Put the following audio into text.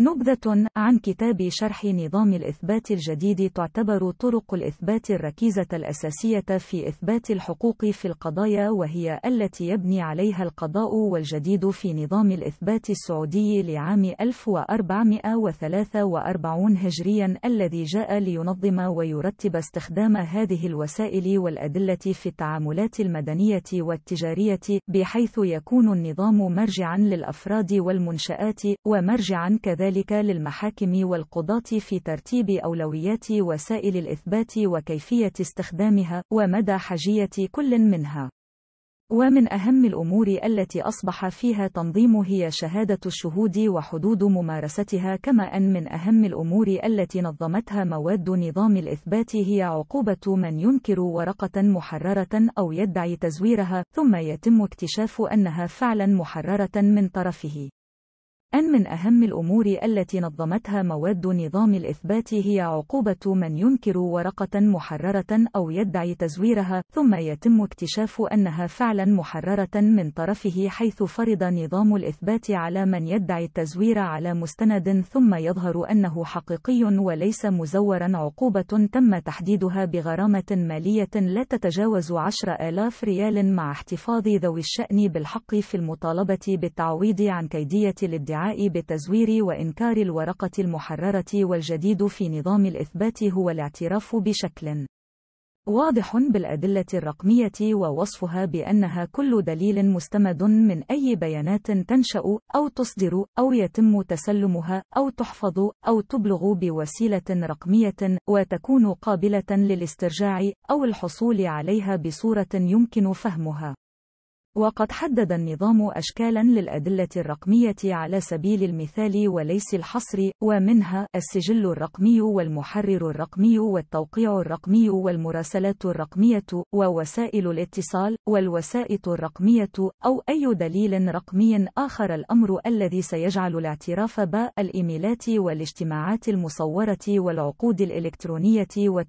نبذة عن كتاب شرح نظام الإثبات الجديد تعتبر طرق الإثبات الركيزة الأساسية في إثبات الحقوق في القضايا وهي التي يبني عليها القضاء والجديد في نظام الإثبات السعودي لعام 1443 هجريا الذي جاء لينظم ويرتب استخدام هذه الوسائل والأدلة في التعاملات المدنية والتجارية بحيث يكون النظام مرجعا للأفراد والمنشآت ومرجعا كذلك ذلك للمحاكم والقضاة في ترتيب أولويات وسائل الإثبات وكيفية استخدامها ومدى حاجية كل منها ومن أهم الأمور التي أصبح فيها تنظيم هي شهادة الشهود وحدود ممارستها كما أن من أهم الأمور التي نظمتها مواد نظام الإثبات هي عقوبة من ينكر ورقة محررة أو يدعي تزويرها ثم يتم اكتشاف أنها فعلا محررة من طرفه أن من أهم الأمور التي نظمتها مواد نظام الإثبات هي عقوبة من ينكر ورقة محررة أو يدعي تزويرها ثم يتم اكتشاف أنها فعلا محررة من طرفه حيث فرض نظام الإثبات على من يدعي التزوير على مستند ثم يظهر أنه حقيقي وليس مزورا عقوبة تم تحديدها بغرامة مالية لا تتجاوز آلاف ريال مع احتفاظ ذوي الشأن بالحق في المطالبة بالتعويض عن كيدية الادعاء بالتزوير وإنكار الورقة المحررة والجديد في نظام الإثبات هو الاعتراف بشكل واضح بالأدلة الرقمية ووصفها بأنها كل دليل مستمد من أي بيانات تنشأ أو تصدر أو يتم تسلمها أو تحفظ أو تبلغ بوسيلة رقمية وتكون قابلة للاسترجاع أو الحصول عليها بصورة يمكن فهمها. وقد حدد النظام أشكالا للأدلة الرقمية على سبيل المثال وليس الحصر ومنها السجل الرقمي والمحرر الرقمي والتوقيع الرقمي والمراسلات الرقمية ووسائل الاتصال والوسائط الرقمية أو أي دليل رقمي آخر الأمر الذي سيجعل الاعتراف بالايميلات والاجتماعات المصورة والعقود الإلكترونية والتوقيع